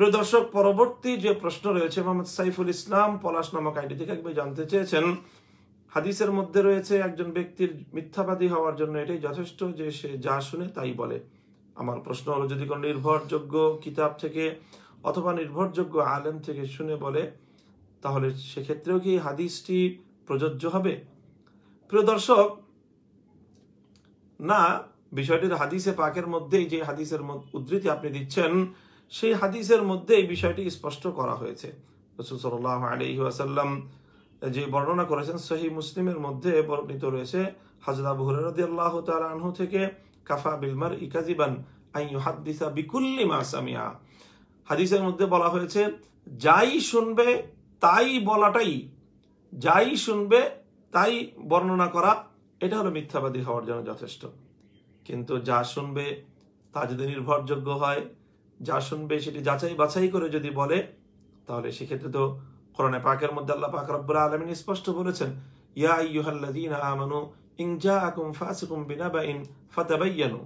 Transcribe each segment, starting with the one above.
প্রিয় দর্শক পরবর্তী যে প্রশ্ন রয়েছে মোহাম্মদ সাইফুল ইসলাম পলাশ নামক আইডি থেকে একবার জানতে চেয়েছেন হাদিসের মধ্যে রয়েছে একজন ব্যক্তির মিথ্যাবাদী হওয়ার জন্য এটাই যথেষ্ট যে সে যা শুনে তাই বলে আমার প্রশ্ন হলো যদি কোনো নির্ভরযোগ্য কিতাব থেকে অথবা নির্ভরযোগ্য আলেম থেকে শুনে বলে তাহলে সেক্ষেত্রেও কি হাদিসটি প্রযোজ্য হবে প্রিয় দর্শক না বিষয়টির হাদিসে পাকের মধ্যেই যে হাদিসের উদ্ধৃতি আপনি দিচ্ছেন সেই হাদিসের মধ্যে এই বিষয়টি স্পষ্ট করা হয়েছে রসুল সাল্লাহ আলী আসাল্লাম যে বর্ণনা করেছেন সহি মুসলিমের মধ্যে বর্ণিত রয়েছে হাজরা বুহরদি আল্লাহ আনহু থেকে কাফা বিলমার ইকাজিবান আইহাদ্দিসা বিকুল্লি মাসামিয়া হাদিসের মধ্যে বলা হয়েছে যাই শুনবে তাই বলাটাই যাই শুনবে তাই বর্ণনা করা এটা হলো মিথ্যাবাদী হওয়ার জন্য যথেষ্ট কিন্তু যা শুনবে তা যদি নির্ভরযোগ্য হয় যা শুনবে সেটি যাচাই বাছাই করে যদি বলে তাহলে সেক্ষেত্রে তো কোরআনে পাকের মধ্যে আল্লাহ পাক রব্বুল আলমিন স্পষ্ট বলেছেন ইয়া ইয়ুহাল্লাদিন আমানু ইংজা আকুম ফাসিকুম বিনা বা ইন ফাতাবাইয়ানু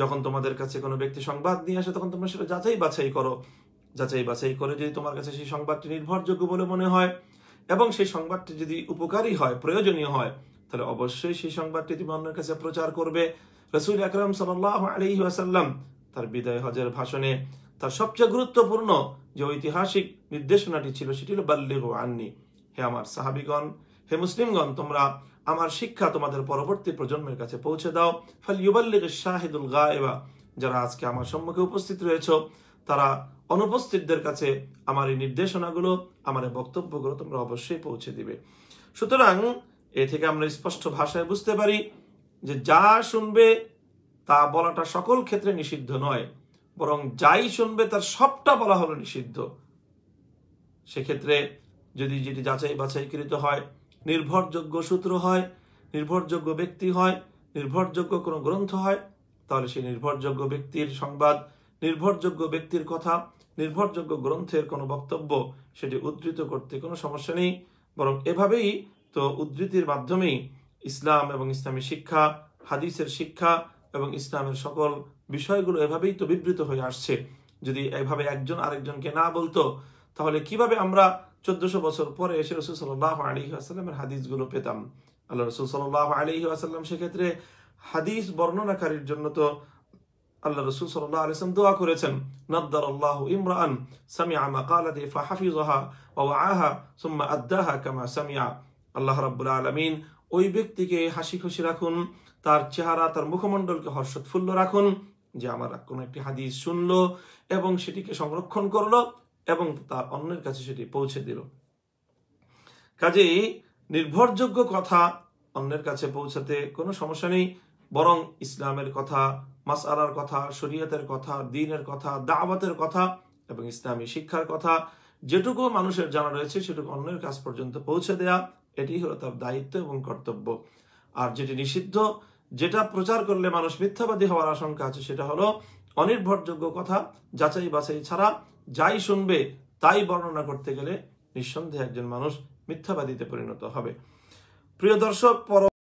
যখন তোমাদের কাছে কোনো ব্যক্তি সংবাদ নিয়ে আসে তখন তোমরা সেটা যাচাই বাছাই করো যাচাই বাছাই করে যদি তোমার কাছে সেই সংবাদটি নির্ভরযোগ্য বলে মনে হয় এবং সেই সংবাদটি যদি উপকারী হয় প্রয়োজনীয় হয় তাহলে অবশ্যই সেই সংবাদটি তুমি অন্যের কাছে প্রচার করবে রসুল আকরম সাল আলহি আসাল্লাম তার বিদায় হজের ভাষণে তার সবচেয়ে গুরুত্বপূর্ণ যে ঐতিহাসিক নির্দেশনাটি ছিল সেটি হল হো আননি হে আমার সাহাবিগণ হে মুসলিমগণ তোমরা আমার শিক্ষা তোমাদের পরবর্তী প্রজন্মের কাছে পৌঁছে দাও ফল ইউবাল্লিগ শাহিদুল গা এবা যারা আজকে আমার সম্মুখে উপস্থিত রয়েছ তারা অনুপস্থিতদের কাছে আমার এই নির্দেশনাগুলো আমার এই বক্তব্যগুলো তোমরা অবশ্যই পৌঁছে দিবে সুতরাং এ থেকে আমরা স্পষ্ট ভাষায় বুঝতে পারি যে যা শুনবে তা বলাটা সকল ক্ষেত্রে নিষিদ্ধ নয় বরং যাই শুনবে তার সবটা বলা হলো নিষিদ্ধ সেক্ষেত্রে যদি যেটি যাচাই বাছাইকৃত হয় নির্ভরযোগ্য সূত্র হয় নির্ভরযোগ্য ব্যক্তি হয় নির্ভরযোগ্য কোনো গ্রন্থ হয় তাহলে সেই নির্ভরযোগ্য ব্যক্তির সংবাদ নির্ভরযোগ্য ব্যক্তির কথা নির্ভরযোগ্য গ্রন্থের কোনো বক্তব্য সেটি উদ্ধৃত করতে কোনো সমস্যা নেই বরং এভাবেই তো উদ্ধৃতির মাধ্যমেই ইসলাম এবং ইসলামী শিক্ষা হাদিসের শিক্ষা এবং ইসলামের সকল বিষয়গুলো এভাবেই তো বিবৃত হয়ে আসছে যদি এভাবে একজন আরেকজনকে না বলতো তাহলে কিভাবে আমরা চোদ্দশো বছর পরে এসে রসুল সাল্লাহ আলী আসাল্লামের হাদিসগুলো পেতাম আল্লাহ রসুল সাল্লাহ আলী আসাল্লাম সেক্ষেত্রে হাদিস বর্ণনাকারীর জন্য তো আল্লাহ রসুল সাল্লাহ আলিয়াম দোয়া করেছেন নদ্দার আল্লাহ ইমরান সামিয়া মাকালাদি ফাহাফিজহা ও আহা সুম্মা আদ্দাহা কামা সামিয়া আল্লাহ রাবুল আলমিন ওই ব্যক্তিকে হাসি খুশি রাখুন তার চেহারা তার মুখমণ্ডলকে হর্ষোৎফুল্ল রাখুন যে আমার কোনো একটি হাদিস শুনল এবং সেটিকে সংরক্ষণ করলো এবং তার অন্যের কাছে সেটি পৌঁছে দিল কাজেই নির্ভরযোগ্য কথা অন্যের কাছে পৌঁছাতে কোনো সমস্যা নেই বরং ইসলামের কথা মাসালার কথা শরীয়তের কথা দিনের কথা দাওয়াতের কথা এবং ইসলামী শিক্ষার কথা যেটুকু মানুষের জানা রয়েছে সেটুকু অন্যের কাছ পর্যন্ত পৌঁছে দেয়া এটি হলো তার দায়িত্ব এবং কর্তব্য আর যেটি নিষিদ্ধ যেটা প্রচার করলে মানুষ মিথ্যাবাদী হওয়ার আশঙ্কা আছে সেটা হলো অনির্ভরযোগ্য কথা যাচাই বাছাই ছাড়া যাই শুনবে তাই বর্ণনা করতে গেলে নিঃসন্দেহে একজন মানুষ মিথ্যাবাদীতে পরিণত হবে প্রিয় দর্শক পর